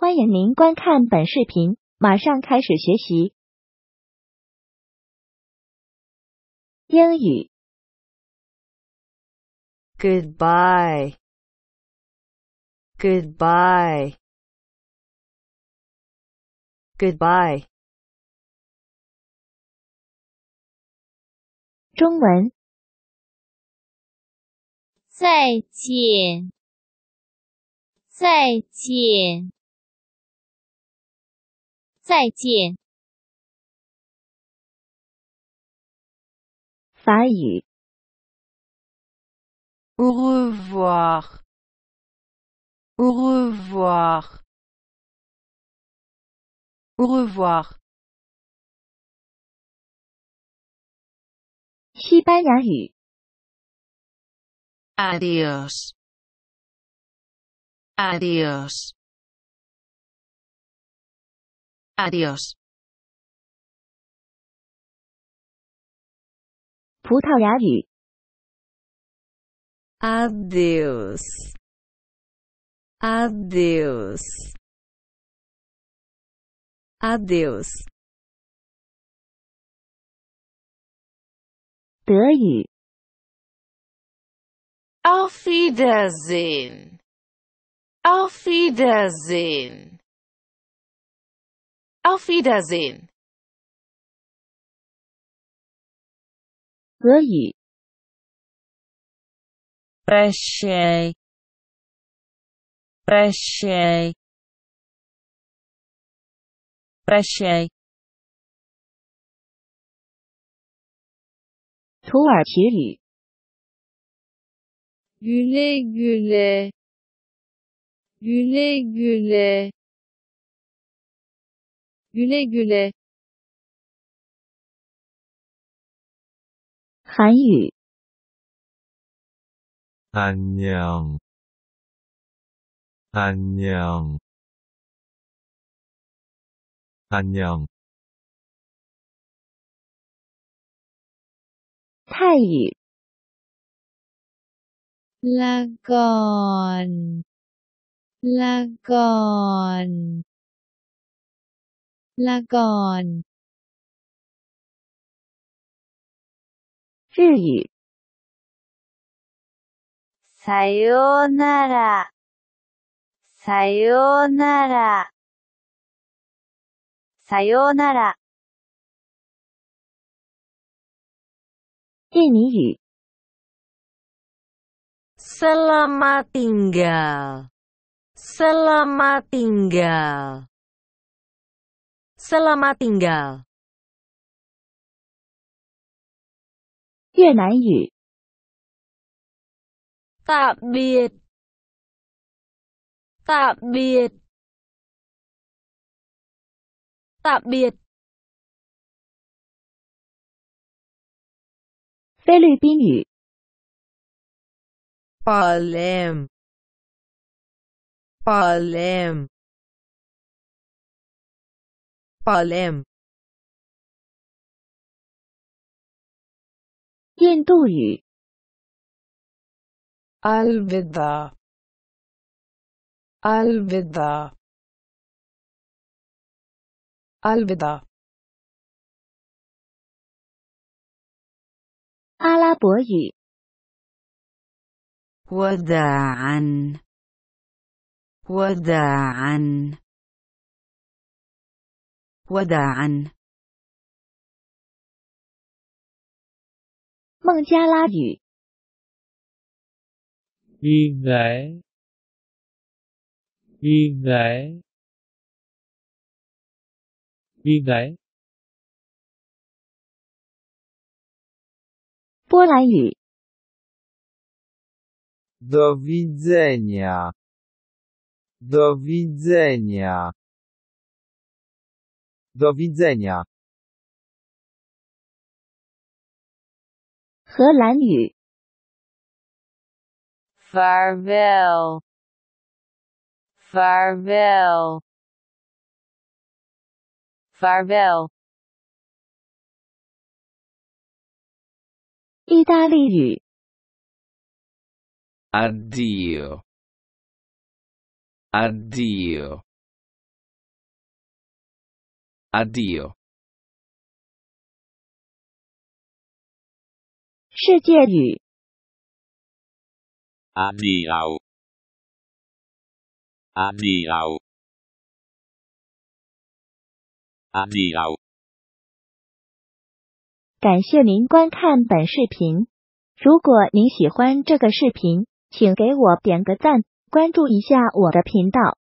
欢迎您观看本视频，马上开始学习英语。Goodbye，Goodbye，Goodbye。中文再见，再见。再见。法语。au revoir，au revoir，au revoir。西班牙语。adios，adios。Adiós. 葡萄牙语 Adeus. Adeus. Adeus. Auf Wiedersehen. Auf Wiedersehen. Auf Wiedersehen。可以。p o z d i o z d r a w i o i 土耳其语。güle güle. güle güle. güle güle。韩语，안 녕， 안 녕， 안 녕。 泰语。拉杆，拉杆。La gone, La gone. ลาก่อน日语さようならさようならさようなら電语 Selamat tinggal. Selamat tinggal. Selamat tinggal. 越南语 Tạm biệt. Tạm biệt. Tạm biệt. i i i p p p h l 菲律宾语 Palem. Palem. قلم Palem. 印度语。البضاعة البضاعة البضاعة وداعا وداعا وداعا 孟加拉语 đi về đi về đi về 波兰语 Do widzenia. Do widzenia. 再见。荷兰语。f a r e w e l l f a r e w e l l f a r e w e l 意大利语。Addio。Addio。Adio，世界语。Adio，Adio，Adio。感谢您观看本视频。如果您喜欢这个视频，请给我点个赞，关注一下我的频道。